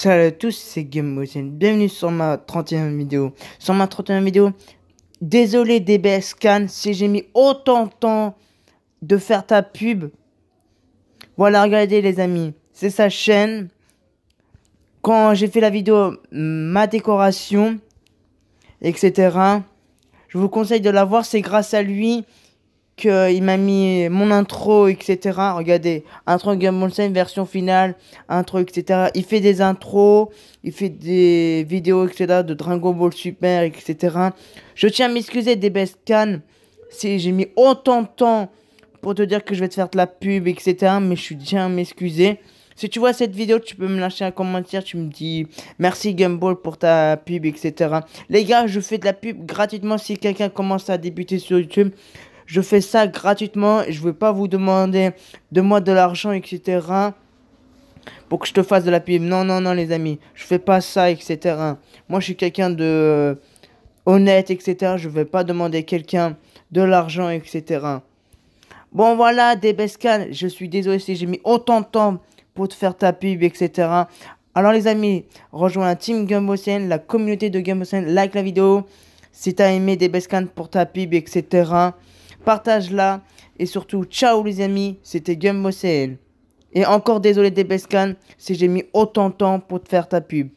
Salut à tous, c'est GameMotion, bienvenue sur ma 31e vidéo. Sur ma 31e vidéo, désolé DBS Can si j'ai mis autant de temps de faire ta pub. Voilà, regardez les amis, c'est sa chaîne. Quand j'ai fait la vidéo, ma décoration, etc. Je vous conseille de la voir, c'est grâce à lui il m'a mis mon intro, etc. Regardez, intro Game 5, version finale, intro, etc. Il fait des intros, il fait des vidéos, etc. de Dragon Ball Super, etc. Je tiens à m'excuser des best can si j'ai mis autant de temps pour te dire que je vais te faire de la pub, etc. Mais je suis bien à m'excuser. Si tu vois cette vidéo, tu peux me lâcher un commentaire, tu me dis merci Gumball pour ta pub, etc. Les gars, je fais de la pub gratuitement si quelqu'un commence à débuter sur YouTube je fais ça gratuitement, et je ne vais pas vous demander de moi de l'argent, etc. Pour que je te fasse de la pub. Non, non, non, les amis, je fais pas ça, etc. Moi, je suis quelqu'un de honnête, etc. Je ne vais pas demander quelqu'un de l'argent, etc. Bon, voilà, des Debescan, je suis désolé si j'ai mis autant de temps pour te faire ta pub, etc. Alors les amis, rejoins la team Gumbosienne, la communauté de Gumbosienne, like la vidéo. Si as aimé des Debescan pour ta pub, etc partage-la. Et surtout, ciao les amis, c'était Gumbo Et encore désolé des Bescan si j'ai mis autant de temps pour te faire ta pub.